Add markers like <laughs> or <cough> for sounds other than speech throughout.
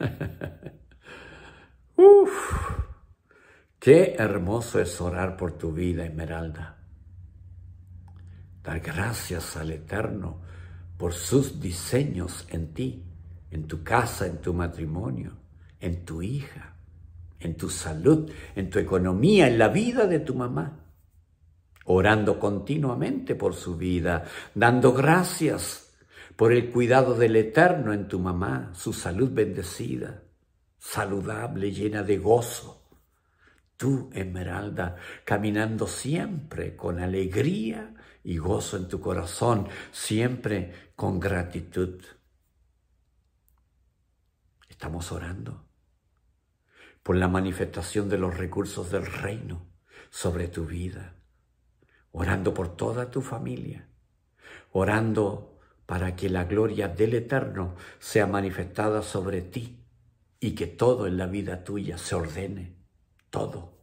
<laughs> Uf, qué hermoso es orar por tu vida, Esmeralda. Dar gracias al Eterno por sus diseños en ti, en tu casa, en tu matrimonio, en tu hija, en tu salud, en tu economía, en la vida de tu mamá. Orando continuamente por su vida, dando gracias por el cuidado del Eterno en tu mamá, su salud bendecida, saludable, llena de gozo. Tú, Esmeralda, caminando siempre con alegría y gozo en tu corazón, siempre con gratitud. Estamos orando por la manifestación de los recursos del reino sobre tu vida, orando por toda tu familia, orando para que la gloria del Eterno sea manifestada sobre ti y que todo en la vida tuya se ordene, todo.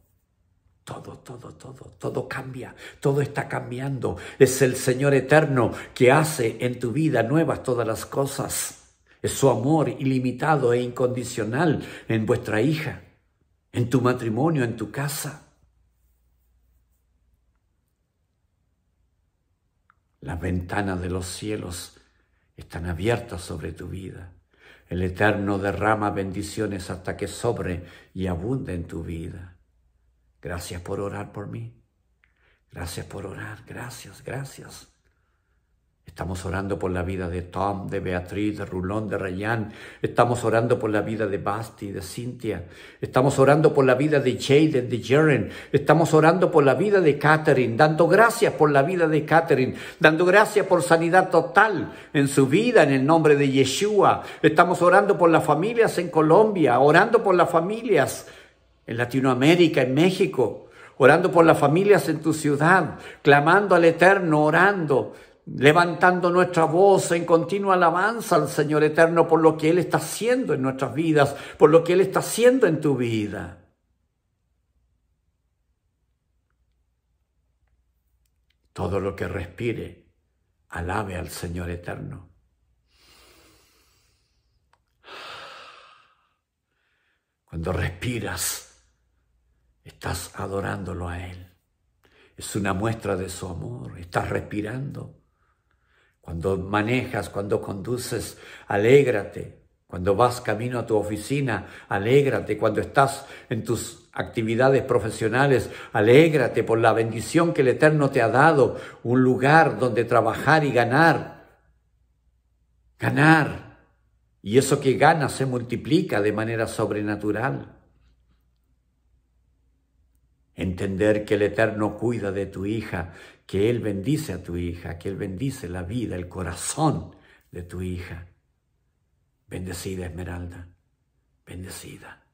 Todo, todo, todo, todo cambia, todo está cambiando. Es el Señor eterno que hace en tu vida nuevas todas las cosas. Es su amor ilimitado e incondicional en vuestra hija, en tu matrimonio, en tu casa. Las ventanas de los cielos están abiertas sobre tu vida. El Eterno derrama bendiciones hasta que sobre y abunde en tu vida. Gracias por orar por mí. Gracias por orar. Gracias, gracias. Estamos orando por la vida de Tom, de Beatriz, de Rulón, de Rayán. Estamos orando por la vida de Basti, de Cynthia. Estamos orando por la vida de Jaden, de Jaren. Estamos orando por la vida de Catherine, dando gracias por la vida de Catherine, dando gracias por sanidad total en su vida en el nombre de Yeshua. Estamos orando por las familias en Colombia, orando por las familias en Latinoamérica, en México, orando por las familias en tu ciudad, clamando al Eterno, orando levantando nuestra voz en continua alabanza al Señor eterno por lo que Él está haciendo en nuestras vidas, por lo que Él está haciendo en tu vida. Todo lo que respire, alabe al Señor eterno. Cuando respiras, estás adorándolo a Él. Es una muestra de su amor. Estás respirando cuando manejas, cuando conduces, alégrate. Cuando vas camino a tu oficina, alégrate. Cuando estás en tus actividades profesionales, alégrate por la bendición que el Eterno te ha dado, un lugar donde trabajar y ganar. Ganar. Y eso que gana se multiplica de manera sobrenatural entender que el Eterno cuida de tu hija, que Él bendice a tu hija, que Él bendice la vida, el corazón de tu hija. Bendecida Esmeralda, bendecida.